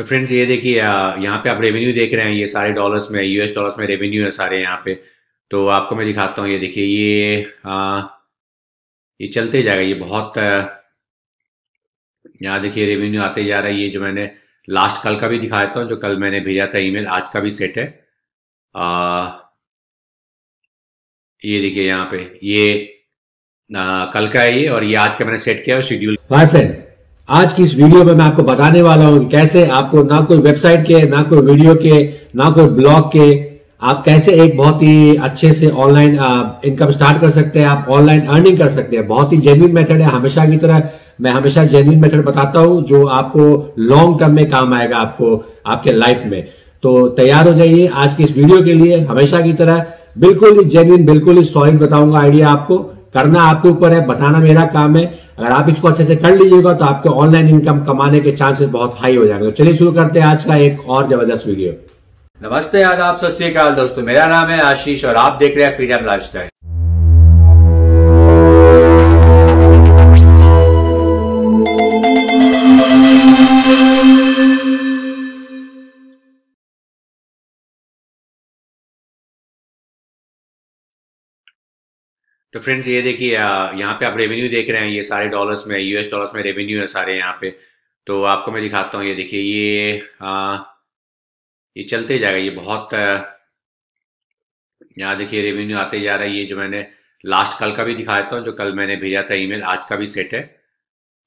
तो फ्रेंड्स ये देखिए यहाँ पे आप रेवेन्यू देख रहे हैं ये सारे डॉलर्स में यूएस डॉलर्स में रेवेन्यू है सारे यहाँ पे तो आपको मैं दिखाता हूँ ये देखिए ये आ, ये चलते जाएगा ये बहुत यहाँ देखिए रेवेन्यू आते जा रहा है ये जो मैंने लास्ट कल का भी दिखाया था हूँ जो कल मैंने भेजा था ईमेल आज का भी सेट है आ, ये देखिए यहाँ पे ये आ, कल का है ये और ये आज का मैंने सेट किया है शेड्यूल आज की इस वीडियो में मैं आपको बताने वाला हूं कैसे आपको ना कोई वेबसाइट के ना कोई वीडियो के ना कोई ब्लॉग के आप कैसे एक बहुत ही अच्छे से ऑनलाइन इनकम स्टार्ट कर सकते हैं आप ऑनलाइन अर्निंग कर सकते हैं बहुत ही जेन्यून मेथड है हमेशा की तरह मैं हमेशा जेन्यून मेथड बताता हूं जो आपको लॉन्ग टर्म में काम आएगा आपको आपके लाइफ में तो तैयार हो जाइए आज की इस वीडियो के लिए हमेशा की तरह बिल्कुल ही जेन्यून बिल्कुल ही सॉलिड बताऊंगा आइडिया आपको करना आपके ऊपर है बताना मेरा काम है अगर आप इसको अच्छे से कर लीजिएगा तो आपके ऑनलाइन इनकम कमाने के चांसेस बहुत हाई हो जाएंगे तो चलिए शुरू करते हैं आज का एक और जबरदस्त वीडियो नमस्ते आदाब सत दोस्तों मेरा नाम है आशीष और आप देख रहे हैं फ्रीडम लाइफ तो फ्रेंड्स ये देखिए यहाँ पे आप रेवेन्यू देख रहे हैं ये सारे डॉलर्स में यूएस डॉलर्स में रेवेन्यू है सारे यहाँ पे तो आपको मैं दिखाता हूँ ये देखिए ये आ, ये चलते जाएगा ये बहुत यहाँ देखिए रेवेन्यू आते जा रहा है ये जो मैंने लास्ट कल का भी दिखाया था जो कल मैंने भेजा था ईमेल आज का भी सेट है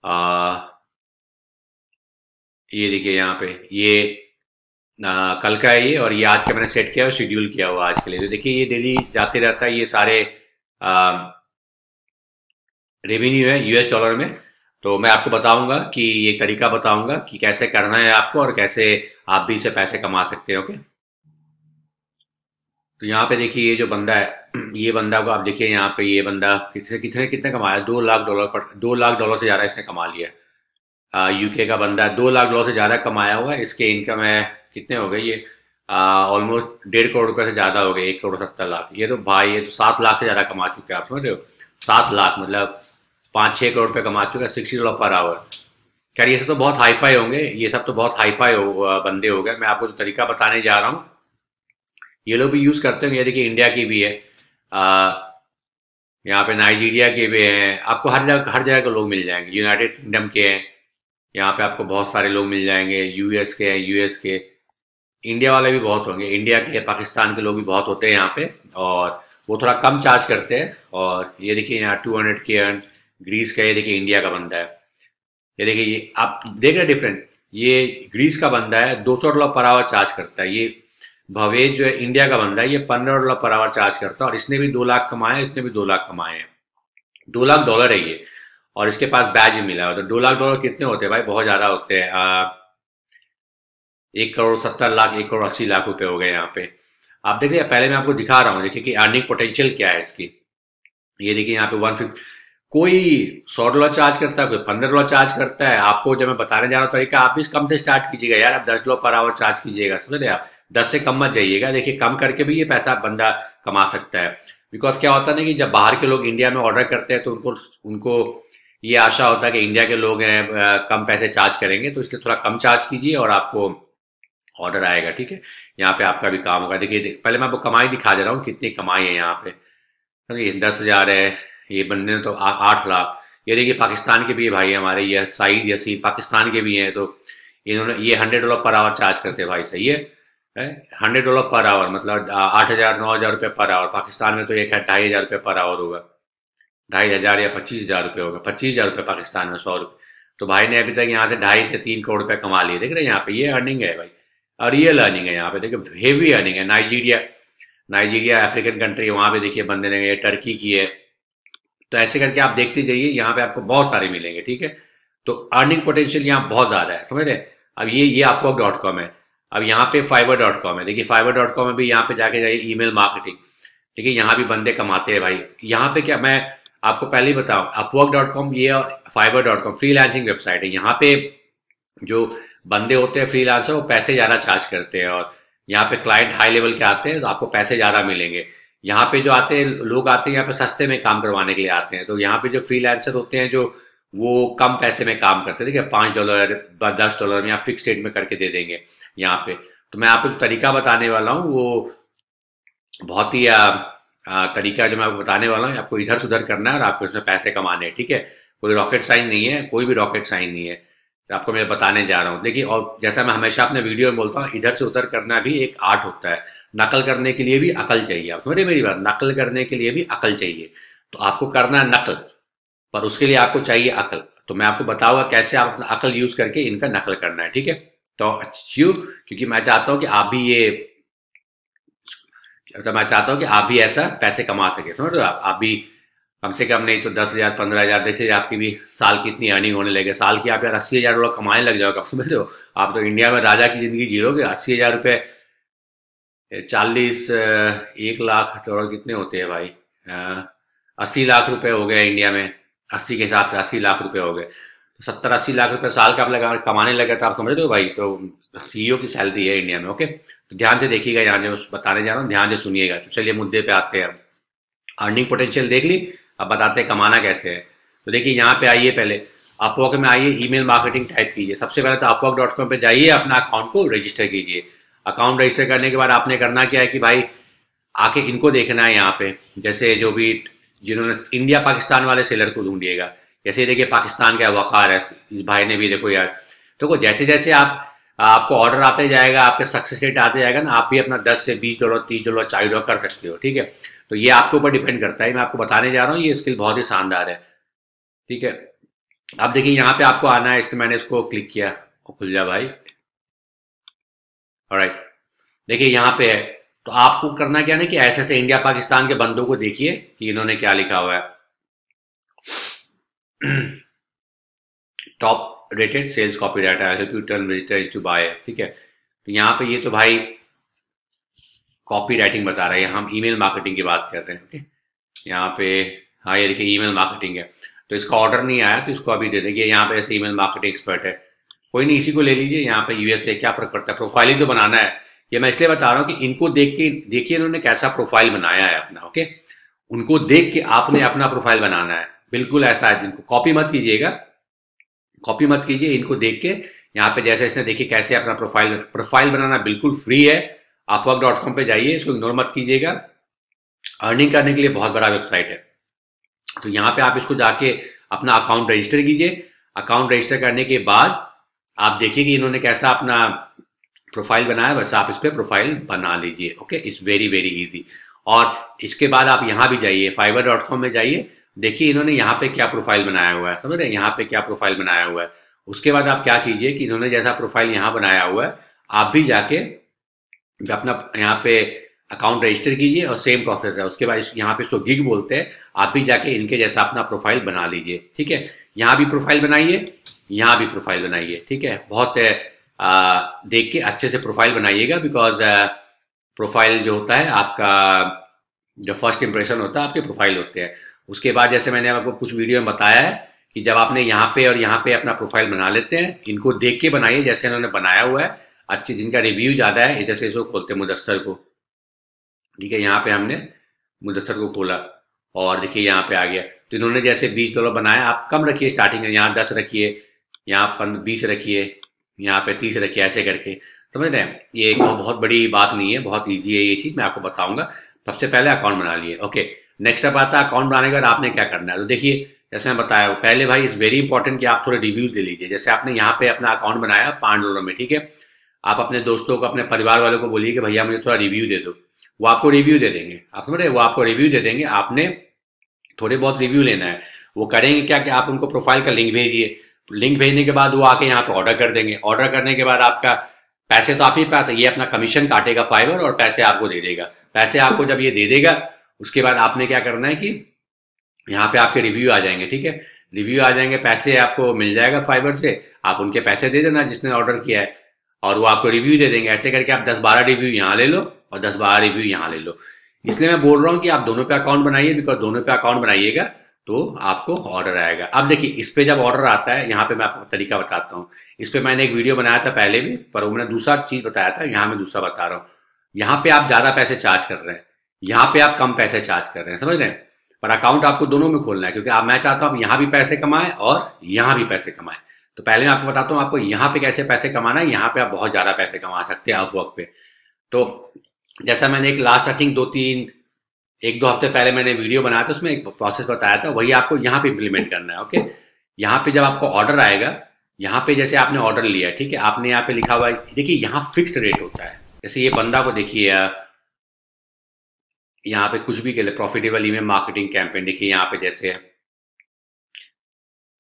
आ, ये देखिए यहाँ पे ये आ, कल का है ये और ये आज का मैंने सेट किया और शेड्यूल किया हुआ आज के लिए तो देखिए ये डेली जाते रहता है ये सारे रेवेन्यू um, है यूएस डॉलर में तो मैं आपको बताऊंगा कि ये तरीका बताऊंगा कि कैसे करना है आपको और कैसे आप भी इसे पैसे कमा सकते हैं ओके तो यहाँ पे देखिए ये जो बंदा है ये बंदा को आप देखिए यहाँ पे ये बंदा कितने कितने कितने कमाया दो लाख डॉलर पर दो लाख डॉलर से ज़्यादा इसने कमा लिया यूके का बंदा है दो लाख डॉलर से ज़्यादा कमाया हुआ है इसके इनकम है कितने हो गए ये ऑलमोस्ट डेढ़ करोड़ रुपये से ज़्यादा हो गए एक करोड़ सत्तर लाख ये तो भाई ये तो सात लाख से ज़्यादा कमा चुके हैं आप समझ रहे हो सात लाख मतलब पाँच छः करोड़ रुपये कमा चुके हैं सिक्सटी डॉलर पर आवर खैर ये सब तो बहुत हाईफाई होंगे ये सब तो बहुत हाईफाई हो बंदे हो गए मैं आपको जो तरीका बताने जा रहा हूँ ये लोग भी यूज़ करते होंगे ये देखिए इंडिया की भी है यहाँ पे नाइजीरिया के भी हैं आपको हर जगह हर जगह के लोग मिल जाएंगे यूनाइटेड किंगडम के हैं यहाँ पे आपको बहुत सारे लोग मिल जाएंगे यूएस के हैं यूएस के इंडिया वाले भी बहुत होंगे इंडिया के पाकिस्तान के लोग भी बहुत होते हैं यहाँ पे और वो थोड़ा कम चार्ज करते हैं और ये देखिए यहाँ टू हंड्रेड के एंड ग्रीस का ये देखिए इंडिया का बंदा है ये देखिए ये आप देख रहे डिफरेंट ये ग्रीस का बंदा है दो सौ डॉलर पर आवर चार्ज करता है ये भवेश जो है इंडिया का बंदा है ये पंद्रह डॉलर पर आवर चार्ज करता है और इसने भी दो लाख कमाए इसने भी दो लाख कमाए हैं दो लाख डॉलर है ये और इसके पास बैज मिला है तो दो लाख डॉलर कितने होते हैं भाई बहुत ज्यादा होते हैं एक करोड़ सत्तर लाख एक करोड़ अस्सी लाख रुपए हो गए यहाँ पे आप देख रहे पहले मैं आपको दिखा रहा हूँ देखिए कि अर्निंग पोटेंशियल क्या है इसकी ये देखिए यहाँ पे वन फिफ्टी कोई सौ डॉलर चार्ज करता है कोई पंद्रह डॉलर चार्ज करता है आपको जब मैं बताने जा रहा हूँ तरीका आप भी कम से स्टार्ट कीजिएगा यार आप दस डॉलर पर आवर चार्ज कीजिएगा समझ रहे आप दस से कम मत जाइएगा देखिए कम करके भी ये पैसा बंदा कमा सकता है बिकॉज क्या होता है ना कि जब बाहर के लोग इंडिया में ऑर्डर करते हैं तो उनको उनको ये आशा होता है कि इंडिया के लोग हैं कम पैसे चार्ज करेंगे तो इसलिए थोड़ा कम चार्ज कीजिए और आपको ऑर्डर आएगा ठीक है यहाँ पे आपका भी काम होगा देखिए पहले मैं आपको कमाई दिखा दे रहा हूँ कितनी कमाई है यहाँ पे समझिए दस हज़ार है ये बंदे तो आठ लाख ये देखिए पाकिस्तान के भी भाई हमारे ये साइद यसी पाकिस्तान के भी हैं तो इन्होंने ये hundred dollar per hour charge करते हैं भाई सही है हंड्रेड डॉलर पर आवर मतलब आठ हज़ार नौ हज़ार रुपये पर आवर पाकिस्तान में तो एक है ढाई हज़ार रुपये पर आवर होगा ढाई हज़ार या पच्चीस हज़ार रुपये होगा पच्चीस हज़ार रुपये पाकिस्तान में सौ रुपये तो भाई ने अभी तक यहाँ से ढाई से तीन करोड़ रुपये कमा लिए देख रहे हैं यहाँ पे ये अर्निंग है भाई रियल अर्निंग है यहाँ पे देखिए हेवी अर्निंग है नाइजीरिया नाइजीरिया अफ्रीकन कंट्री वहाँ पे देखिए बंदे ने गए टर्की की है तो ऐसे करके आप देखते जाइए यहाँ पे आपको बहुत सारे मिलेंगे ठीक है तो अर्निंग पोटेंशियल यहाँ बहुत ज़्यादा है समझ रहे अब ये ये आपको डॉट कॉम है अब यहाँ पे फाइबर डॉट कॉम है देखिए फाइबर डॉट कॉम में भी यहाँ पे जाके जाइए ईमेल मार्केटिंग देखिए यहाँ भी बंदे कमाते हैं भाई यहाँ पे क्या मैं आपको पहले ही बताऊँ अपवर्क डॉट कॉम ये और Fiverr dot com free website है यहाँ पे जो बंदे होते हैं फ्रीलांसर वो पैसे ज़्यादा चार्ज करते हैं और यहाँ पे क्लाइंट हाई लेवल के आते हैं तो आपको पैसे ज़्यादा मिलेंगे यहाँ पे जो आते हैं लोग आते हैं यहाँ पे सस्ते में काम करवाने के लिए आते हैं तो यहाँ पे जो फ्रीलांसर होते हैं जो वो कम पैसे में काम करते हैं देखिए पांच डॉलर दस डॉलर में फिक्स रेट में करके दे देंगे यहाँ पे तो मैं आपको तरीका बताने वाला हूँ वो बहुत ही तरीका जो मैं आपको बताने वाला हूँ आपको इधर से उधर करना है और आपको इसमें पैसे कमाने हैं ठीक है कोई रॉकेट साइन नहीं है कोई भी रॉकेट साइन नहीं है तो आपको मैं बताने जा रहा हूँ देखिए और जैसा मैं हमेशा अपने वीडियो में बोलता हूँ इधर से उधर करना भी एक आर्ट होता है नकल करने के लिए भी अकल चाहिए आप समझे मेरी बात नकल करने के लिए भी अकल चाहिए तो आपको करना है नकल पर उसके लिए आपको चाहिए अकल तो मैं आपको बताऊंगा कैसे आप अपना अकल यूज करके इनका नकल करना है ठीक है तो अच्छू क्योंकि मैं चाहता हूँ कि आप भी ये तो मैं चाहता हूँ कि आप भी ऐसा पैसे कमा सके समझ रहे हो आप भी कम से कम नहीं तो दस हज़ार पंद्रह हज़ार देखिए आपकी भी साल की इतनी अर्निंग होने लगे साल की आप यार अस्सी हज़ार डॉलर कमाने लग जाओ कब समझ हो आप तो इंडिया में राजा की ज़िंदगी जीरोगे अस्सी हज़ार रुपये चालीस एक लाख डॉलर कितने होते हैं भाई अस्सी लाख रुपये हो गए इंडिया में अस्सी के हिसाब से अस्सी लाख रुपये हो गए तो सत्तर अस्सी लाख रुपये साल का आप लगा कमाने लगे तो आप समझ दो भाई तो सी की सैलरी है इंडिया में ओके तो ध्यान से देखिएगा यहाँ जो बताने जा रहा हूँ ध्यान से सुनिएगा तो चलिए मुद्दे पे आते हैं अर्निंग पोटेंशियल देख ली अब बताते हैं कमाना कैसे है तो देखिए यहाँ पे आइए पहले अपवॉक में आइए ईमेल मार्केटिंग टाइप कीजिए सबसे पहले तो वॉक डॉट कॉम पर जाइए अपना अकाउंट को रजिस्टर कीजिए अकाउंट रजिस्टर करने के बाद आपने करना क्या है कि भाई आके इनको देखना है यहाँ पे जैसे जो भी जिन्होंने इंडिया पाकिस्तान वाले सेलर को ढूंढिएगा जैसे देखिए पाकिस्तान का वकार है इस भाई ने भी देखो यार तो देखो तो जैसे जैसे आप आपको ऑर्डर आते जाएगा आपके सक्सेस रेट आते जाएगा ना आप भी अपना 10 से 20 डॉलर 30 डॉलर 40 डॉलर कर सकते हो ठीक है तो ये आपके ऊपर डिपेंड करता है मैं आपको बताने जा रहा हूँ ये स्किल बहुत ही शानदार है ठीक है अब देखिए यहाँ पे आपको आना है इसलिए मैंने इसको क्लिक किया खुल जा भाई राइट देखिए यहाँ पे है तो आपको करना क्या ना कि ऐसे ऐसे इंडिया पाकिस्तान के बंदों को देखिए कि इन्होंने क्या लिखा हुआ है top rated sales copy data to buy ठीक है तो यहाँ पे ये तो भाई कॉपी राइटिंग बता रहा है हम ईमेल मार्केटिंग की बात कर रहे हैं ओके यहाँ पे हाँ ये देखिए ईमेल मार्केटिंग है तो इसका ऑर्डर नहीं आया तो इसको अभी दे देखिए यहाँ पे ऐसे ईमेल मार्केटिंग एक्सपर्ट है कोई नहीं इसी को ले लीजिए यहाँ पे यूएसए क्या फर्क पड़ता है प्रोफाइल ही तो बनाना है ये मैं इसलिए बता रहा हूँ कि इनको देख के देखिए इन्होंने कैसा प्रोफाइल बनाया है अपना ओके उनको देख के आपने अपना प्रोफाइल बनाना है बिल्कुल ऐसा है जिनको कॉपी मत कीजिएगा कॉपी मत कीजिए इनको देख के यहाँ पे जैसे इसने देखिए कैसे अपना प्रोफाइल प्रोफाइल बनाना बिल्कुल फ्री है अपवर्क डॉट कॉम पर जाइए इसको इग्नोर मत कीजिएगा अर्निंग करने के लिए बहुत बड़ा वेबसाइट है तो यहाँ पे आप इसको जाके अपना अकाउंट रजिस्टर कीजिए अकाउंट रजिस्टर करने के बाद आप देखिए कि इन्होंने कैसा अपना प्रोफाइल बनाया वैसा आप इस पर प्रोफाइल बना लीजिए okay it's very very easy और इसके बाद आप यहाँ भी जाइए फाइबर डॉट कॉम में जाइए देखिए इन्होंने यहाँ पे क्या प्रोफाइल बनाया हुआ है समझ रहे यहाँ पे क्या प्रोफाइल बनाया हुआ है उसके बाद आप क्या कीजिए कि इन्होंने जैसा प्रोफाइल यहाँ बनाया हुआ है आप भी जाके अपना यहाँ पे अकाउंट रजिस्टर कीजिए और सेम प्रोसेस है उसके बाद यहाँ पे सो गिग बोलते हैं आप भी जाके इनके जैसा अपना प्रोफाइल बना लीजिए ठीक है यहाँ भी प्रोफाइल बनाइए यहाँ भी प्रोफाइल बनाइए ठीक है बहुत आ, देख के अच्छे से प्रोफाइल बनाइएगा बिकॉज प्रोफाइल जो होता है आपका जो फर्स्ट इंप्रेशन होता है आपके प्रोफाइल होते हैं उसके बाद जैसे मैंने आपको कुछ वीडियो में बताया है कि जब आपने यहाँ पे और यहाँ पे अपना प्रोफाइल बना लेते हैं इनको देख के बनाइए जैसे इन्होंने बनाया हुआ है अच्छी जिनका रिव्यू ज़्यादा है जैसे इसको खोलते हैं मुदस्तर को ठीक है यहाँ पे हमने मुदस्तर को खोला और देखिए यहाँ पे आ गया तो इन्होंने जैसे बीस डॉलर बनाया आप कम रखिए स्टार्टिंग में यहाँ दस रखिए यहाँ पंद्रह बीस रखिए यहाँ पे तीस रखिए ऐसे करके समझ रहे हैं ये एक तो बहुत बड़ी बात नहीं है बहुत ईजी है ये चीज़ मैं आपको बताऊंगा सबसे पहले अकाउंट बना लिए ओके नेक्स्ट अब आता है अकाउंट बनाने के बाद आपने क्या करना है तो देखिए जैसे मैं बताया पहले भाई इस वेरी इंपॉर्टेंट कि आप थोड़े रिव्यूज़ ले लीजिए जैसे आपने यहाँ पे अपना अकाउंट बनाया पांच डॉलर में ठीक है आप अपने दोस्तों को अपने परिवार वालों को बोलिए कि भैया मुझे थोड़ा रिव्यू दे दो वो आपको रिव्यू दे देंगे आप समझ रहे वो आपको रिव्यू दे देंगे आपने थोड़े बहुत रिव्यू लेना है वो करेंगे क्या कि आप उनको प्रोफाइल का लिंक भेजिए लिंक भेजने के बाद वो आके यहाँ पर ऑर्डर कर देंगे ऑर्डर करने के बाद आपका पैसे तो आप ही पास ये अपना कमीशन काटेगा फाइबर और पैसे आपको दे देगा पैसे आपको जब ये दे देगा उसके बाद आपने क्या करना है कि यहाँ पे आपके रिव्यू आ जाएंगे ठीक है रिव्यू आ जाएंगे पैसे आपको मिल जाएगा फाइबर से आप उनके पैसे दे देना जिसने ऑर्डर किया है और वो आपको रिव्यू दे देंगे ऐसे करके आप दस बारह रिव्यू यहाँ ले लो और दस बारह रिव्यू यहाँ ले लो इसलिए मैं बोल रहा हूँ कि आप दोनों पे अकाउंट बनाइए बिकॉज दोनों पे अकाउंट बनाइएगा तो आपको ऑर्डर आएगा अब देखिए इस पे जब ऑर्डर आता है यहाँ पे मैं आपको तरीका बताता हूँ इस पे मैंने एक वीडियो बनाया था पहले भी पर वो मैंने दूसरा चीज बताया था यहाँ मैं दूसरा बता रहा हूँ यहाँ पे आप ज्यादा पैसे चार्ज कर रहे हैं यहाँ पे आप कम पैसे चार्ज कर रहे हैं समझ रहे हैं पर अकाउंट आपको दोनों में खोलना है क्योंकि आप मैं चाहता हूँ आप यहाँ भी पैसे कमाएं और यहाँ भी पैसे कमाएं तो पहले मैं आपको बताता हूँ आपको यहाँ पे कैसे पैसे कमाना है यहाँ पे आप बहुत ज़्यादा पैसे कमा सकते हैं अपवर्क पे तो जैसा मैंने एक लास्ट आई थिंक दो तीन एक दो हफ्ते पहले मैंने वीडियो बनाया था उसमें एक प्रोसेस बताया था वही आपको यहाँ पे इम्प्लीमेंट करना है ओके यहाँ पे जब आपको ऑर्डर आएगा यहाँ पे जैसे आपने ऑर्डर लिया ठीक है आपने यहाँ पे लिखा हुआ है देखिए यहाँ फिक्स्ड रेट होता है जैसे ये बंदा को देखिए यहाँ पे कुछ भी के लिए प्रॉफिटेबल ईमेल मार्केटिंग कैंपेन देखिए यहाँ पे जैसे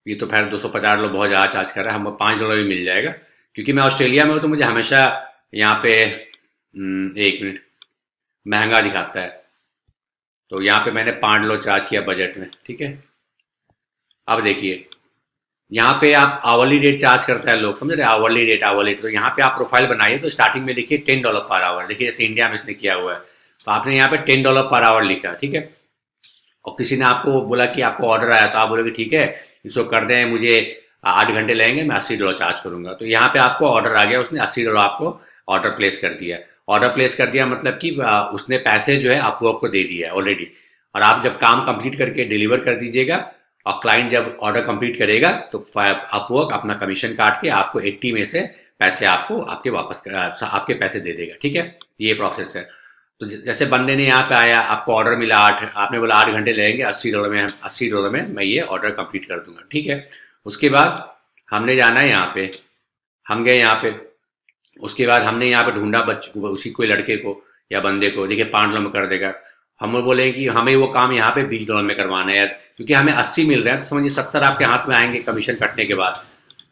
ये तो खैर दो सौ पचास डॉलर बहुत ज़्यादा चार्ज कर रहा है हमें पांच डॉलर भी मिल जाएगा क्योंकि मैं ऑस्ट्रेलिया में हूँ तो मुझे हमेशा यहाँ पे हम्म, एक मिनट महंगा दिखाता है तो यहाँ पे मैंने पांच डॉलर चार्ज किया बजट में ठीक है अब देखिए यहाँ पे आप आवर्ली रेट चार्ज करता है लोग समझ रहे आवर्ली रेट आवर्ली तो यहाँ पे आप प्रोफाइल बनाइए तो स्टार्टिंग में लिखिए टेन डॉलर पर आवर देखिए जैसे इंडिया में इसने किया हुआ है तो आपने यहाँ पे टेन डॉलर पर आवर लिखा ठीक है और किसी ने आपको बोला कि आपको ऑर्डर आया तो आप बोलोगे ठीक है इसको कर दें मुझे आठ घंटे लगेंगे मैं अस्सी डॉलर चार्ज करूंगा तो यहाँ पे आपको ऑर्डर आ गया उसने अस्सी डॉलर आपको ऑर्डर प्लेस कर दिया ऑर्डर प्लेस कर दिया मतलब कि उसने पैसे जो है अपवर्क को दे दिया है ऑलरेडी और आप जब काम कंप्लीट करके डिलीवर कर दीजिएगा और क्लाइंट जब ऑर्डर कंप्लीट करेगा तो अपवर्क अपना कमीशन काट के आपको एट्टी में से पैसे आपको आपके वापस आपके पैसे दे देगा ठीक है ये प्रोसेस है तो जैसे बंदे ने यहाँ पे आया आपको ऑर्डर मिला आठ आपने बोला आठ घंटे लगेंगे अस्सी डॉलर में अस्सी डॉलर में मैं ये ऑर्डर कंप्लीट कर दूंगा ठीक है उसके बाद हमने जाना है यहाँ पे हम गए यहाँ पे उसके बाद हमने यहाँ पे ढूंढा बच्चे उसी कोई लड़के को या बंदे को देखिए पाँच डॉलर में कर देगा हम बोले कि हमें वो काम यहाँ पे बीस डॉलर में करवाना है क्योंकि हमें अस्सी मिल रहा है तो समझिए सत्तर आपके हाथ में आएंगे कमीशन कटने के बाद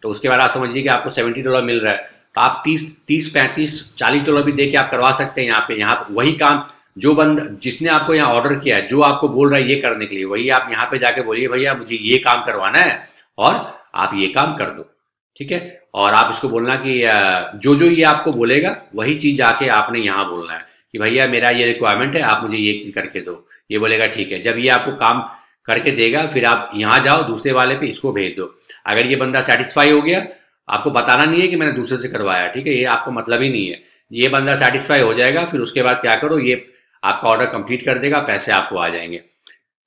तो उसके बाद आप समझिए कि आपको सेवेंटी डॉलर मिल रहा है तो आप तीस तीस पैंतीस चालीस डॉलर भी दे के आप करवा सकते हैं यहाँ पे यहाँ वही काम जो बंद जिसने आपको यहाँ ऑर्डर किया है जो आपको बोल रहा है ये करने के लिए वही आप यहाँ पे जाके बोलिए भैया मुझे ये काम करवाना है और आप ये काम कर दो ठीक है और आप इसको बोलना कि जो जो ये आपको बोलेगा वही चीज आके आपने यहाँ बोलना है कि भैया मेरा ये रिक्वायरमेंट है आप मुझे ये चीज करके दो ये बोलेगा ठीक है जब ये आपको काम करके देगा फिर आप यहाँ जाओ दूसरे वाले पे इसको भेज दो अगर ये बंदा सेटिस्फाई हो गया आपको बताना नहीं है कि मैंने दूसरे से करवाया ठीक है ये आपको मतलब ही नहीं है ये बंदा सेटिस्फाई हो जाएगा फिर उसके बाद क्या करो ये आपका ऑर्डर कंप्लीट कर देगा पैसे आपको आ जाएंगे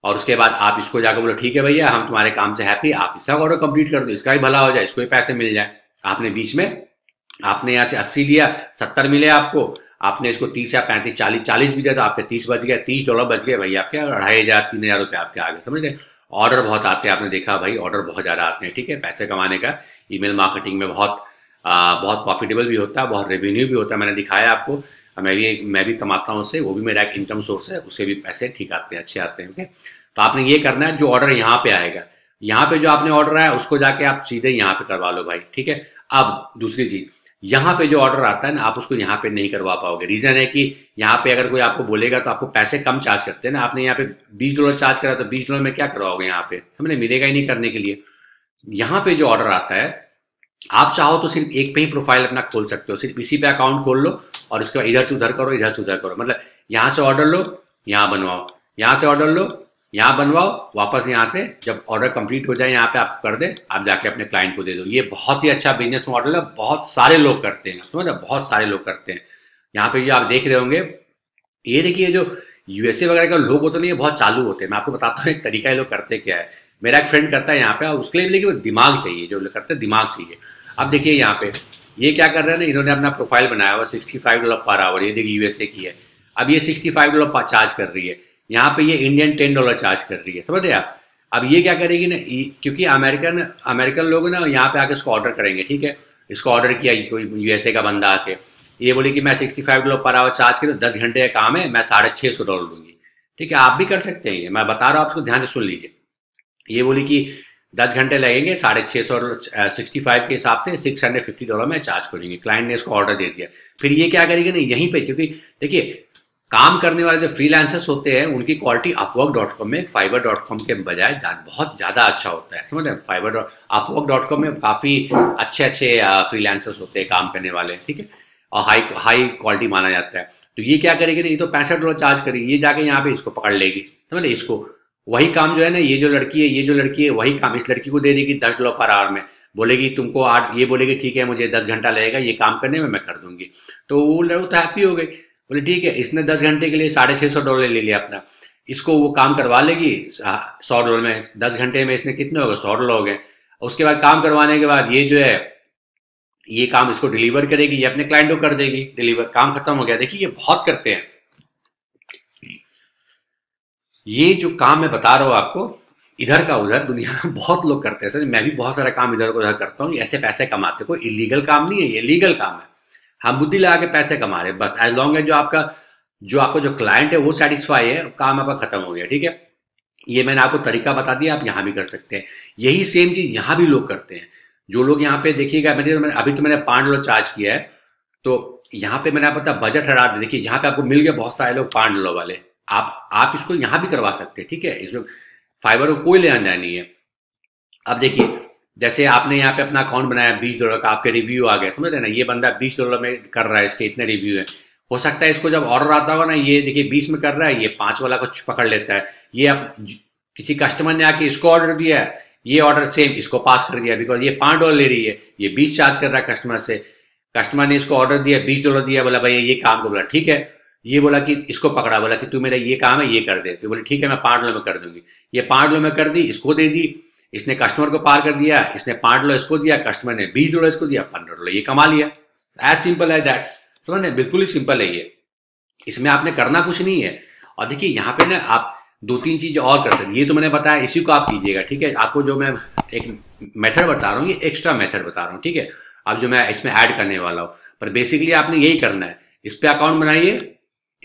और उसके बाद आप इसको जाकर बोलो ठीक है भैया हम तुम्हारे काम से हैप्पी आप इसका ऑर्डर कंप्लीट कर दो इसका भी भला हो जाए इसको भी पैसे मिल जाए आपने बीच में आपने यहाँ से अस्सी लिया सत्तर मिले आपको आपने इसको तीस या पैंतीस चालीस चालीस भी दिया तो आपके तीस बच गया तीस डॉलर बच गए भैया आपके अढ़ाई हजार तीन हजार रुपये आपके आगे समझ गए ऑर्डर बहुत आते हैं आपने देखा भाई ऑर्डर बहुत ज़्यादा आते हैं ठीक है पैसे कमाने का ईमेल मार्केटिंग में बहुत आ, बहुत प्रॉफिटेबल भी होता है बहुत रेवेन्यू भी होता है मैंने दिखाया आपको मैं भी मैं भी कमाता हूँ उससे वो भी मेरा एक इनकम सोर्स है उससे भी पैसे ठीक आते हैं अच्छे आते हैं ओके तो आपने ये करना है जो ऑर्डर यहाँ पे आएगा यहाँ पे जो आपने ऑर्डर आया उसको जाके आप सीधे यहाँ पे करवा लो भाई ठीक है अब दूसरी चीज़ यहाँ पे जो ऑर्डर आता है ना आप उसको यहां पे नहीं करवा पाओगे रीजन है कि यहां पे अगर कोई आपको बोलेगा तो आपको पैसे कम चार्ज करते हैं ना आपने यहाँ पे बीस डॉलर चार्ज करा तो बीस डॉलर में क्या करवाओगे यहाँ पे हमने मिलेगा ही नहीं करने के लिए यहां पे जो ऑर्डर आता है आप चाहो तो सिर्फ एक पे ही प्रोफाइल अपना खोल सकते हो सिर्फ इसी पे अकाउंट खोल लो और इसके बाद इधर से उधर करो इधर से उधर करो मतलब यहां से ऑर्डर लो यहां बनवाओ यहां से ऑर्डर लो यहाँ बनवाओ वापस यहाँ से जब ऑर्डर कंप्लीट हो जाए यहाँ पे आप कर दे आप जाके अपने क्लाइंट को दे दो ये बहुत ही अच्छा बिजनेस मॉडल है बहुत सारे लोग करते हैं समझ बहुत सारे लोग करते हैं यहाँ पे जो आप देख रहे होंगे ये देखिए जो यूएसए वगैरह का लोग होते हैं ये बहुत चालू होते हैं मैं आपको बताता हूँ एक तरीका ये लोग करते क्या है मेरा एक फ्रेंड करता है यहाँ पे उसके लिए लेकिन दिमाग चाहिए जो करते हैं दिमाग चाहिए अब देखिए यहाँ पे ये क्या कर रहे हैं ना इन्होंने अपना प्रोफाइल बनाया हुआ sixty five dollar per hour ये देखिए यूएसए की है अब ये सिक्सटी फाइव डॉलर चार्ज कर रही है यहाँ पे ये इंडियन टेन डॉलर चार्ज कर रही है समझ रहे आप अब ये क्या करेगी ना क्योंकि अमेरिकन अमेरिकन लोग ना यहाँ पे आके इसको ऑर्डर करेंगे ठीक है इसको ऑर्डर किया कोई यूएसए का बंदा आके ये बोली कि मैं sixty five dollar per hour charge करूँ दस घंटे का काम है मैं साढ़े छः सौ डॉलर लूँगी ठीक है आप भी कर सकते हैं ये मैं बता रहा हूँ आपको ध्यान से सुन लीजिए ये बोली कि दस घंटे लगेंगे साढ़े छः सौ सिक्सटी फाइव के हिसाब से सिक्स हंड्रेड फिफ्टी डॉलर में चार्ज करेंगे क्लाइंट ने इसको ऑर्डर दे दिया फिर ये क्या करेगी ना यहीं पे क्योंकि देखिए काम करने वाले जो फ्रीलांसर्स होते हैं उनकी क्वालिटी अपवर्क डॉट कॉम में फाइबर डॉट कॉम के बजाय बहुत ज़्यादा अच्छा होता है समझ रहे Fiverr dot Upwork dot com में काफ़ी अच्छे अच्छे फ्रीलांसर्स होते हैं काम करने वाले ठीक है और हाई हाई क्वालिटी माना जाता है तो ये क्या करेगी ये तो पैंसठ डॉलर चार्ज करेगी ये जाके यहाँ पे इसको पकड़ लेगी समझ इसको वही काम जो है ना ये जो लड़की है ये जो लड़की है वही काम इस लड़की को दे देगी दस डॉलर पर आवर में बोलेगी तुमको आठ ये बोलेगी ठीक है मुझे दस घंटा लगेगा ये काम करने में मैं कर दूंगी तो वो लड़ू तो हैप्पी हो गई बोले ठीक है इसने दस घंटे के लिए साढ़े छह सौ डॉलर ले लिया अपना इसको वो काम करवा लेगी सौ डॉलर में दस घंटे में इसने कितने हो गए सौ डॉलर हो गए उसके बाद काम करवाने के बाद ये जो है ये काम इसको डिलीवर करेगी ये अपने क्लाइंट को कर देगी डिलीवर काम खत्म हो गया देखिए ये बहुत करते हैं ये जो काम मैं बता रहा हूं आपको इधर का उधर दुनिया में बहुत लोग करते हैं सर मैं भी बहुत सारा काम इधर उधर करता हूँ ऐसे पैसे कमाते कोई इलीगल काम नहीं है ये लीगल काम है हम बुद्धि लगा के पैसे कमा रहे बस एज लॉन्ग एज जो आपका जो आपका जो क्लाइंट है वो सेटिस्फाई है काम आपका खत्म हो गया ठीक है ये मैंने आपको तरीका बता दिया आप यहां भी कर सकते हैं यही सेम चीज यहां भी लोग करते हैं जो लोग यहाँ पे देखिएगा मैंने तो अभी तो मैंने पांच डॉलर चार्ज किया है तो यहाँ पे मैंने आपको बताया बजट हटा दिया देखिए यहाँ पे आपको मिल गया बहुत सारे लोग पांच डॉलर वाले आप आप इसको यहाँ भी करवा सकते हैं ठीक है इसमें फाइबर को कोई लेना नहीं है अब देखिए जैसे आपने यहाँ पे अपना अकाउंट बनाया बीस डॉलर का आपके रिव्यू आ गया समझ रहे ना ये बंदा बीस डॉलर में कर रहा है इसके इतने रिव्यू है हो सकता है इसको जब ऑर्डर आता होगा ना ये देखिए बीस में कर रहा है ये पांच वाला कुछ पकड़ लेता है ये आप किसी कस्टमर ने आके इसको ऑर्डर दिया है ये ऑर्डर सेम इसको पास कर दिया बिकॉज ये पांच डॉलर ले रही है ये बीस चार्ज कर रहा है कस्टमर से कस्टमर ने इसको ऑर्डर दिया बीस डॉलर दिया बोला भैया ये काम को बोला ठीक है ये बोला कि इसको पकड़ा बोला कि तू मेरा ये काम है ये कर दे तो बोले ठीक है मैं पांच डॉलर में कर दूंगी ये पांच डॉलर में कर दी इसको दे दी इसने कस्टमर को पार कर दिया इसने पांच डॉलर इसको दिया कस्टमर ने बीस डॉलर इसको दिया पंद्रह डॉलर ये कमा लिया एज सिंपल है दैट समझ बिल्कुल ही सिंपल है ये इसमें आपने करना कुछ नहीं है और देखिए यहाँ पे ना आप दो तीन चीज़ और कर सकते ये तो मैंने बताया इसी को आप कीजिएगा ठीक है आपको जो मैं एक मेथड बता रहा हूँ ये एक्स्ट्रा मेथड बता रहा हूँ ठीक है अब जो मैं इसमें ऐड करने वाला हूँ पर बेसिकली आपने यही करना है इस पर अकाउंट बनाइए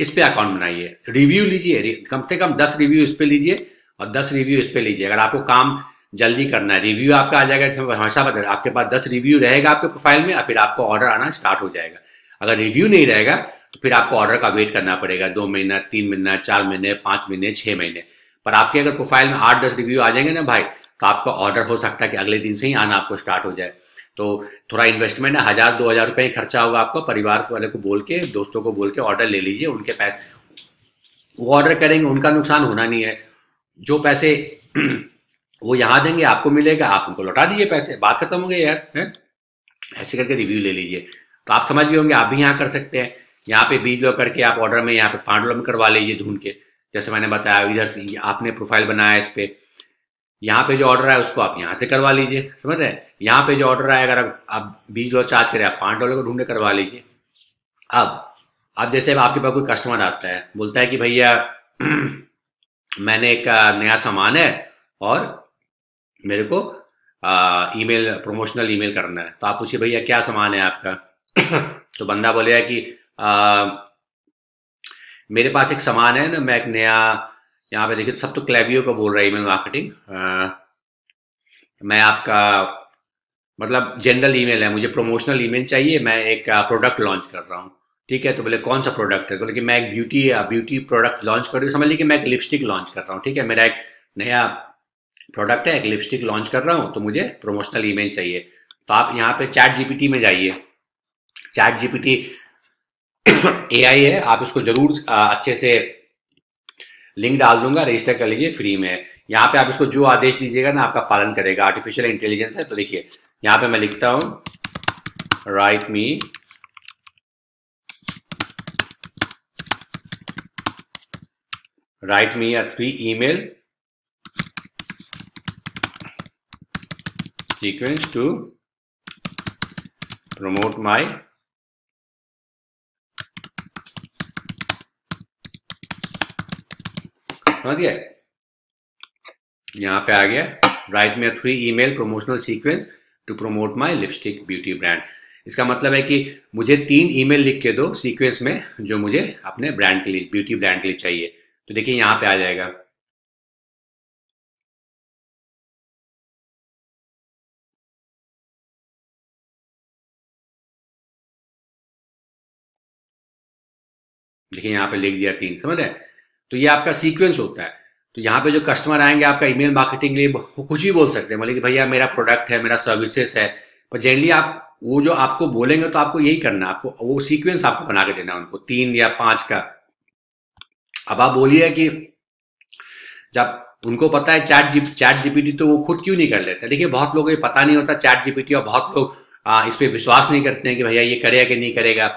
इस पर अकाउंट बनाइए रिव्यू लीजिए कम से कम दस रिव्यू इस पर लीजिए और दस रिव्यू इस पर लीजिए अगर आपको काम जल्दी करना है रिव्यू आपका आ जाएगा इसमें हमेशा बता आपके पास दस रिव्यू रहेगा आपके प्रोफाइल में और फिर आपको ऑर्डर आना स्टार्ट हो जाएगा अगर रिव्यू नहीं रहेगा तो फिर आपको ऑर्डर का वेट करना पड़ेगा दो महीना तीन महीना चार महीने पाँच महीने छः महीने पर आपके अगर प्रोफाइल में आठ दस रिव्यू आ जाएंगे ना भाई तो आपका ऑर्डर हो सकता है कि अगले दिन से ही आना आपको स्टार्ट हो जाए तो थोड़ा इन्वेस्टमेंट है हज़ार दो हज़ार रुपये खर्चा होगा आपको परिवार वाले को बोल के दोस्तों को बोल के ऑर्डर ले लीजिए उनके पैसे वो ऑर्डर करेंगे उनका नुकसान होना नहीं है जो पैसे वो यहाँ देंगे आपको मिलेगा आप उनको लौटा दीजिए पैसे बात खत्म हो गई यार है ऐसे करके रिव्यू ले लीजिए तो आप समझ गए होंगे आप भी यहाँ कर सकते हैं यहाँ पे बीज लो करके आप ऑर्डर में यहाँ पे पाँच में करवा लीजिए ढूंढ के जैसे मैंने बताया इधर से आपने प्रोफाइल बनाया इस पर यहाँ पे जो ऑर्डर है उसको आप यहाँ से करवा लीजिए समझ रहे हैं यहाँ पे जो ऑर्डर है अगर आप बीज लो चार्ज करें आप पाँच डॉलर को ढूंढे करवा लीजिए अब अब जैसे आपके पास कोई कस्टमर आता है बोलता है कि भैया मैंने एक नया सामान है और मेरे को ईमेल प्रमोशनल ईमेल करना है तो आप पूछिए भैया क्या सामान है आपका तो बंदा बोले कि आ, मेरे पास एक सामान है ना मैं एक नया यहाँ पे देखिए सब तो क्लेवियो का बोल रहा है ईमेल मार्केटिंग मैं आपका मतलब जनरल ईमेल है मुझे प्रमोशनल ईमेल चाहिए मैं एक प्रोडक्ट लॉन्च कर रहा हूँ ठीक है तो बोले कौन सा प्रोडक्ट है बोले कि मैं एक ब्यूटी ब्यूटी प्रोडक्ट लॉन्च कर रही हूँ समझ लीजिए कि मैं एक लिपस्टिक लॉन्च कर रहा हूँ ठीक है मेरा एक नया प्रोडक्ट है एक लिपस्टिक लॉन्च कर रहा हूं तो मुझे प्रोमोशनल इमेज चाहिए तो आप यहाँ पे चैट जीपीटी में जाइए चैट जीपीटी एआई है आप इसको जरूर अच्छे से लिंक डाल दूंगा रजिस्टर कर लीजिए फ्री में यहाँ पे आप इसको जो आदेश दीजिएगा ना आपका पालन करेगा आर्टिफिशियल इंटेलिजेंस है तो देखिए यहाँ पे मैं लिखता हूं write me write me a three email sequence to promote my समझ गया यहां पे आ गया write me three email promotional sequence to promote my lipstick beauty brand इसका मतलब है कि मुझे तीन ईमेल लिख के दो सीक्वेंस में जो मुझे अपने ब्रांड के लिए ब्यूटी ब्रांड के लिए चाहिए तो देखिए यहां पे आ जाएगा देखिए यहाँ पे लिख दिया तीन समझ रहे तो ये आपका सीक्वेंस होता है तो यहाँ पे जो कस्टमर आएंगे आपका ईमेल मार्केटिंग लिए कुछ भी बोल सकते हैं बोले कि भैया मेरा प्रोडक्ट है मेरा सर्विसेस है पर जनरली आप वो जो आपको बोलेंगे तो आपको यही करना है आपको वो सीक्वेंस आपको बना के देना उनको तीन या पांच का अब आप बोलिए कि जब उनको पता है चैट जी चैट जीपीटी तो वो खुद क्यों नहीं कर लेते देखिए बहुत लोगों को पता नहीं होता चैट जीपीटी और बहुत लोग इस पर विश्वास नहीं करते हैं कि भैया ये करेगा कि नहीं करेगा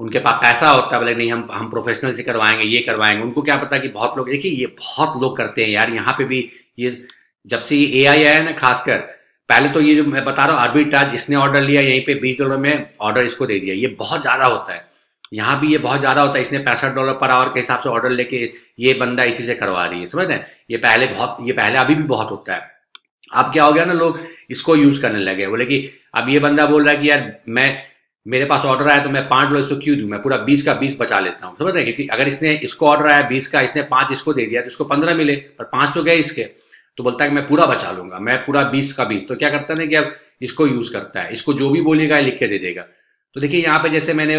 उनके पास पैसा होता है बोले नहीं हम हम प्रोफेशनल से करवाएंगे ये करवाएंगे उनको क्या पता कि बहुत लोग देखिए ये बहुत लोग करते हैं यार यहाँ पे भी ये जब से ये ए आई आया ना खासकर पहले तो ये जो मैं बता रहा हूँ अरबी टाज इसने ऑर्डर लिया यहीं पे बीस डॉलर में ऑर्डर इसको दे दिया ये बहुत ज़्यादा होता है यहाँ भी ये बहुत ज़्यादा होता है इसने पैंसठ डॉलर पर आवर के हिसाब से ऑर्डर लेके ये बंदा इसी से करवा रही है समझ रहे ये पहले बहुत ये पहले अभी भी बहुत होता है अब क्या हो गया ना लोग इसको यूज़ करने लगे बोले कि अब ये बंदा बोल रहा है कि यार मैं मेरे पास ऑर्डर आया तो मैं पांच डॉलर इसको क्यों दू मैं पूरा बीस का बीस बचा लेता हूँ समझ रहे क्योंकि अगर इसने इसको ऑर्डर आया बीस का इसने पांच इसको दे दिया तो इसको पंद्रह मिले पर पांच तो गए इसके तो बोलता है कि मैं पूरा बचा लूंगा मैं पूरा बीस का बीस तो क्या करता है ना कि अब इसको यूज करता है इसको जो भी बोलेगा लिख के दे देगा तो देखिए यहाँ पे जैसे मैंने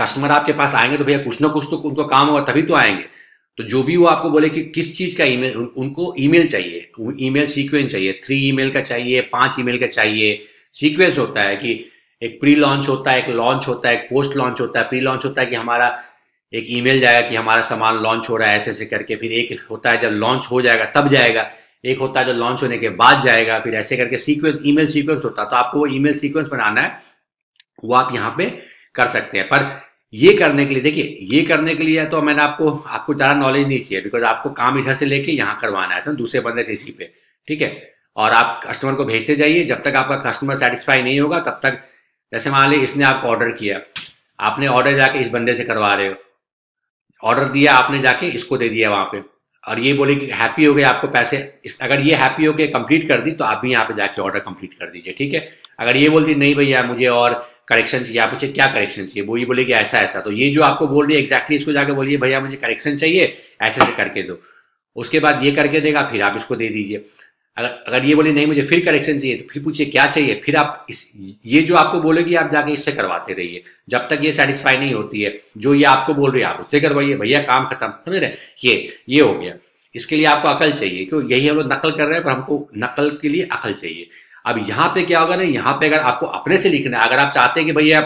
कस्टमर आपके पास आएंगे तो भैया कुछ ना कुछ तो उनको काम होगा तभी तो आएंगे तो जो भी वो आपको बोले कि किस चीज का ईमेल उनको ईमेल चाहिए ईमेल सीक्वेंस चाहिए थ्री ईमेल का चाहिए पांच ईमेल का चाहिए सीक्वेंस होता है कि एक प्री लॉन्च होता है एक लॉन्च होता है एक पोस्ट लॉन्च होता है प्री लॉन्च होता है कि हमारा एक ईमेल जाएगा कि हमारा सामान लॉन्च हो रहा है ऐसे ऐसे करके फिर एक होता है जब लॉन्च हो जाएगा तब जाएगा एक होता है जब लॉन्च होने के बाद जाएगा फिर ऐसे करके सीक्वेंस ईमेल सीक्वेंस होता है तो आपको वो ईमेल सीक्वेंस बनाना है वो आप यहाँ पे कर सकते हैं पर ये करने के लिए देखिए ये करने के लिए तो मैंने आपको आपको ज़्यादा नॉलेज नहीं चाहिए बिकॉज आपको काम इधर से लेके यहाँ करवाना है तो दूसरे बंदे से इसी पे ठीक है और आप कस्टमर को भेजते जाइए जब तक आपका कस्टमर सेटिस्फाई नहीं होगा तब तक जैसे मान ली इसने आपको ऑर्डर किया आपने ऑर्डर जाके इस बंदे से करवा रहे हो ऑर्डर दिया आपने जाके इसको दे दिया वहां पे और ये बोले कि हैप्पी हो गए आपको पैसे इस अगर ये हैप्पी हो गए कंप्लीट कर दी तो आप भी यहाँ पे जाके ऑर्डर कंप्लीट कर दीजिए ठीक है अगर ये बोलती नहीं भैया मुझे और करेक्शन चाहिए आप क्या करेक्शन चाहिए वो ये कि ऐसा ऐसा तो ये जो आपको बोल रही है एक्जैक्टली इसको जाके बोलिए भैया मुझे करेक्शन चाहिए ऐसे ऐसे करके दो उसके बाद ये करके देगा फिर आप इसको दे दीजिए अगर अगर ये बोले नहीं मुझे फिर करेक्शन चाहिए तो फिर पूछिए क्या चाहिए फिर आप इस ये जो आपको बोलेगी आप जाके इससे करवाते रहिए जब तक ये सेटिस्फाई नहीं होती है जो ये आपको बोल रही है आप उससे करवाइए भैया काम खत्म समझ रहे ये ये हो गया इसके लिए आपको अकल चाहिए क्यों यही हम लोग नकल कर रहे हैं पर हमको नकल के लिए अकल चाहिए अब यहाँ पे क्या होगा ना यहाँ पे अगर आपको अपने से लिखना है अगर आप चाहते हैं कि भैया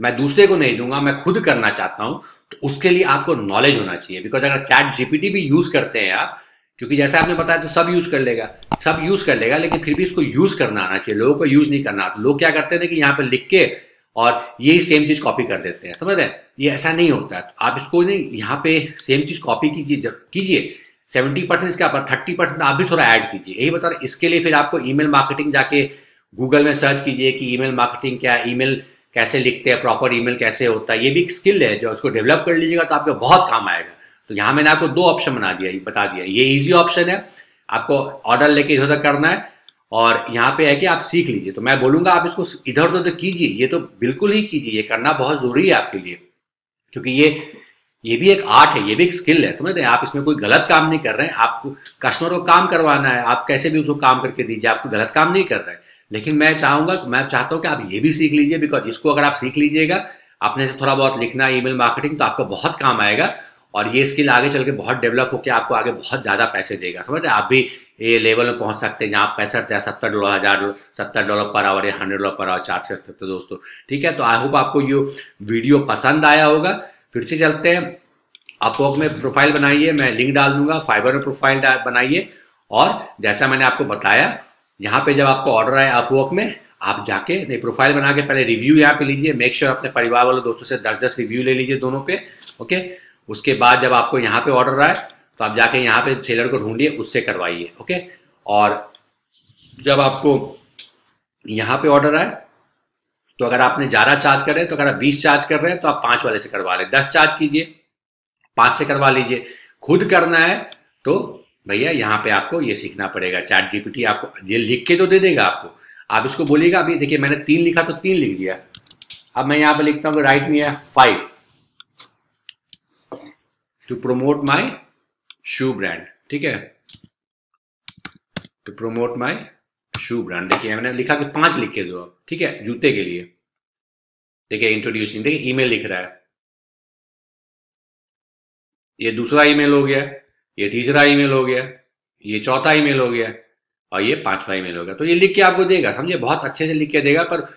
मैं दूसरे को नहीं दूंगा मैं खुद करना चाहता हूं तो उसके लिए आपको नॉलेज होना चाहिए बिकॉज अगर चैट जीपीटी भी यूज करते हैं आप क्योंकि जैसे आपने बताया तो सब यूज कर लेगा सब यूज कर लेगा लेकिन फिर भी इसको यूज करना आना चाहिए लोगों को यूज नहीं करना आता तो लोग क्या करते हैं कि यहाँ पर लिख के और यही सेम चीज कॉपी कर देते हैं समझ रहे हैं ये ऐसा नहीं होता है तो आप इसको नहीं यहाँ पे सेम चीज कॉपी कीजिए कीजिए सेवेंटी परसेंट इसके आप थर्टी परसेंट आप भी थोड़ा ऐड कीजिए यही बता रहा इसके लिए फिर आपको ईमेल मार्केटिंग जाके गूगल में सर्च कीजिए कि ईमेल मार्केटिंग क्या ईमेल कैसे लिखते हैं प्रॉपर ईमेल कैसे होता है ये भी एक स्किल है जो उसको डेवलप कर लीजिएगा तो आपका बहुत काम आएगा तो यहाँ मैंने आपको दो ऑप्शन बना दिया बता दिया ये इजी ऑप्शन है आपको ऑर्डर लेके इधर उधर करना है और यहाँ पे है कि आप सीख लीजिए तो मैं बोलूंगा आप इसको इधर उधर कीजिए ये तो बिल्कुल ही कीजिए ये करना बहुत ज़रूरी है आपके लिए क्योंकि ये ये भी एक आर्ट है ये भी एक स्किल है समझ रहे हैं आप इसमें कोई गलत काम नहीं कर रहे हैं आपको कस्टमर को काम करवाना है आप कैसे भी उसको काम करके दीजिए आपको गलत काम नहीं कर रहे हैं लेकिन मैं चाहूँगा मैं चाहता हूँ कि आप ये भी सीख लीजिए बिकॉज इसको अगर आप सीख लीजिएगा अपने से थोड़ा बहुत लिखना ई मार्केटिंग तो आपका बहुत काम आएगा और ये स्किल आगे चल के बहुत डेवलप होकर आपको आगे बहुत ज़्यादा पैसे देगा समझ रहे आप भी ये लेवल में पहुंच सकते हैं जहाँ पैसा चाहे सत्तर डॉलर हज़ार सत्तर डॉलर पर आवर या hundred dollar per hour charge कर सकते हो दोस्तों ठीक है तो आई होप आपको ये वीडियो पसंद आया होगा फिर से चलते हैं अपवर्क में प्रोफाइल बनाइए मैं लिंक डाल दूंगा फाइबर में प्रोफाइल बनाइए और जैसा मैंने आपको बताया यहाँ पे जब आपको ऑर्डर आए अपवर्क में आप जाके नहीं प्रोफाइल बना के पहले रिव्यू यहाँ पे लीजिए मेक श्योर sure अपने परिवार वाले दोस्तों से दस दस रिव्यू ले लीजिए दोनों पे ओके उसके बाद जब आपको यहाँ पे ऑर्डर आए तो आप जाके यहाँ पे सेलर को ढूंढिए उससे करवाइए ओके और जब आपको यहाँ पे ऑर्डर आए तो अगर आपने ज्यादा चार्ज करें तो अगर आप बीस चार्ज कर रहे हैं तो आप पाँच वाले से करवा लें दस चार्ज कीजिए पाँच से करवा लीजिए खुद करना है तो भैया यहाँ पे आपको ये सीखना पड़ेगा चैट जीपीटी आपको ये लिख के तो दे देगा आपको आप इसको बोलिएगा अभी देखिए मैंने तीन लिखा तो तीन लिख दिया अब मैं यहाँ पे लिखता हूँ राइट में है five to promote my shoe brand ठीक है to promote my shoe brand देखिए मैंने लिखा कि पांच लिख के दो ठीक है जूते के लिए देखिए इंट्रोड्यूसिंग देखिए ईमेल लिख रहा है ये दूसरा ईमेल हो गया ये तीसरा ईमेल हो गया ये चौथा ईमेल हो गया और ये पांचवा ईमेल हो गया तो ये लिख के आपको देगा समझे बहुत अच्छे से लिख के देगा पर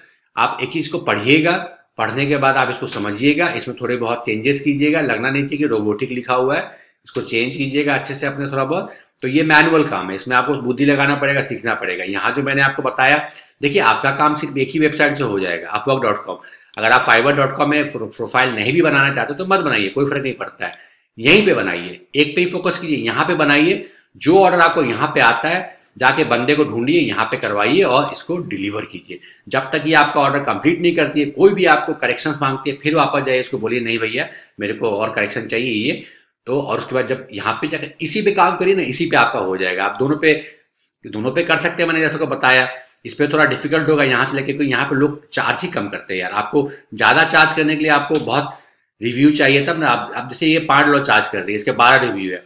आप एक चीज को पढ़िएगा पढ़ने के बाद आप इसको समझिएगा इसमें थोड़े बहुत चेंजेस कीजिएगा लगना नहीं चाहिए कि रोबोटिक लिखा हुआ है इसको चेंज कीजिएगा अच्छे से अपने थोड़ा बहुत तो ये मैनुअल काम है इसमें आपको बुद्धि लगाना पड़ेगा सीखना पड़ेगा यहाँ जो मैंने आपको बताया देखिए आपका काम सिर्फ एक ही वेबसाइट से हो जाएगा अपवर्क डॉट कॉम अगर आप फाइबर डॉट कॉम में प्रोफाइल नहीं भी बनाना चाहते तो मत बनाइए कोई फर्क नहीं पड़ता है यहीं पे बनाइए एक पे ही फोकस कीजिए यहाँ पे बनाइए जो ऑर्डर आपको यहाँ पे आता है जाके बंदे को ढूंढिए यहाँ पे करवाइए और इसको डिलीवर कीजिए जब तक ये आपका ऑर्डर कंप्लीट नहीं करती है कोई भी आपको करेक्शंस मांगती है फिर वापस जाइए इसको बोलिए नहीं भैया मेरे को और करेक्शन चाहिए ये तो और उसके बाद जब यहाँ पे जाकर इसी पे काम करिए ना इसी पे आपका हो जाएगा आप दोनों पे दोनों पे कर सकते हैं मैंने जैसा को बताया इस पर थोड़ा डिफिकल्ट होगा यहाँ से लेके क्योंकि यहाँ पे लोग चार्ज ही कम करते हैं यार आपको ज़्यादा चार्ज करने के लिए आपको बहुत रिव्यू चाहिए तब ना आप, आप जैसे ये पाँच डॉलर चार्ज कर रही है इसके बारह रिव्यू है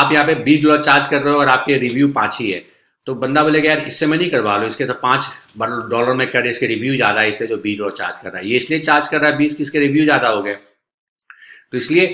आप यहाँ पे बीस डॉलर चार्ज कर रहे हो और आपके रिव्यू पाँच ही है तो बंदा बोलेगा यार इससे मैं नहीं करवा लो इसके तो पाँच डॉलर में कर इसके रिव्यू ज़्यादा है इससे जो बीस डॉलर चार्ज कर रहा है ये इसलिए चार्ज कर रहा है बीस किसके रिव्यू ज़्यादा हो गए तो इसलिए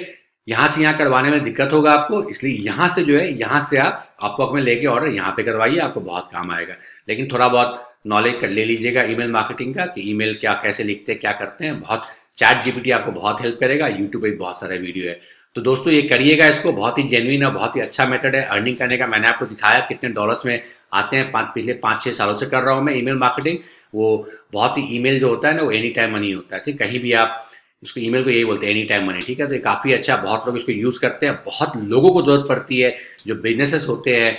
यहाँ से यहाँ करवाने में दिक्कत होगा आपको इसलिए यहाँ से जो है यहाँ से आप अपवर्क में लेके ऑर्डर यहाँ पे करवाइए आपको बहुत काम आएगा लेकिन थोड़ा बहुत नॉलेज कर ले लीजिएगा ईमेल मार्केटिंग का कि ईमेल क्या कैसे लिखते हैं क्या करते हैं बहुत चैट जीपीटी आपको बहुत हेल्प करेगा यूट्यूब पर बहुत सारे वीडियो है तो दोस्तों ये करिएगा इसको बहुत ही जेनविन और बहुत ही अच्छा मेथड है अर्निंग करने का मैंने आपको दिखाया कितने डॉलर्स में आते हैं पाँच पिछले पाँच छः सालों से कर रहा हूँ मैं ईमेल मार्केटिंग वो बहुत ही ईमेल जो होता है ना वो एनी टाइम मनी होता है ठीक कहीं भी आप उसको ईमेल को यही बोलते हैं एनी टाइम मनी ठीक है तो ये काफ़ी अच्छा बहुत लोग इसको यूज़ करते हैं बहुत लोगों को जरूरत पड़ती है जो बिजनेसेस होते हैं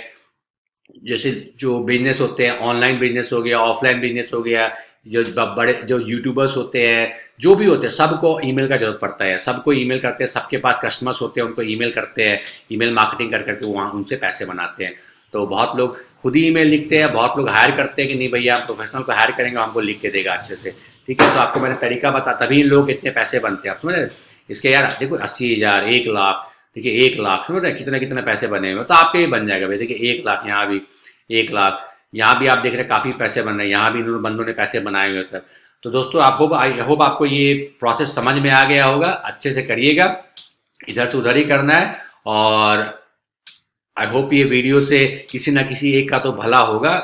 जैसे जो बिजनेस होते हैं ऑनलाइन बिजनेस हो गया ऑफलाइन बिजनेस हो गया जो बड़े जो यूट्यूबर्स होते हैं जो भी होते हैं सबको ईमेल का जरूरत पड़ता है सबको ईमेल करते हैं सबके पास कस्टमर्स होते हैं उनको ईमेल करते हैं ईमेल मार्केटिंग कर करके वहाँ उनसे पैसे बनाते हैं तो बहुत लोग खुद ही ईमेल लिखते हैं बहुत लोग हायर करते हैं कि नहीं भैया हम प्रोफेशनल को हायर करेंगे हमको लिख के देगा अच्छे से ठीक है तो आपको मैंने तरीका बता तभी इन लोग इतने पैसे बनते हैं आप समझ रहे इसके यार देखो अस्सी हज़ार एक लाख ठीक है एक लाख समझ रहे कितने कितने पैसे बने हुए तो आपके बन जाएगा भाई देखिए एक लाख यहाँ भी एक लाख यहाँ भी आप देख रहे हैं काफ़ी पैसे बन रहे हैं यहाँ भी इन बंदों ने पैसे बनाए हुए हैं सर तो दोस्तों आप होप आई होप आपको ये प्रोसेस समझ में आ गया होगा अच्छे से करिएगा इधर से उधर ही करना है और आई होप ये वीडियो से किसी ना किसी एक का तो भला होगा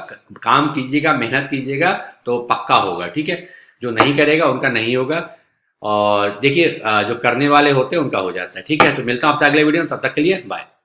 काम कीजिएगा मेहनत कीजिएगा तो पक्का होगा ठीक है जो नहीं करेगा उनका नहीं होगा और देखिए जो करने वाले होते हैं उनका हो जाता है ठीक है तो मिलता हूँ आपसे अगले वीडियो में तब तक के लिए बाय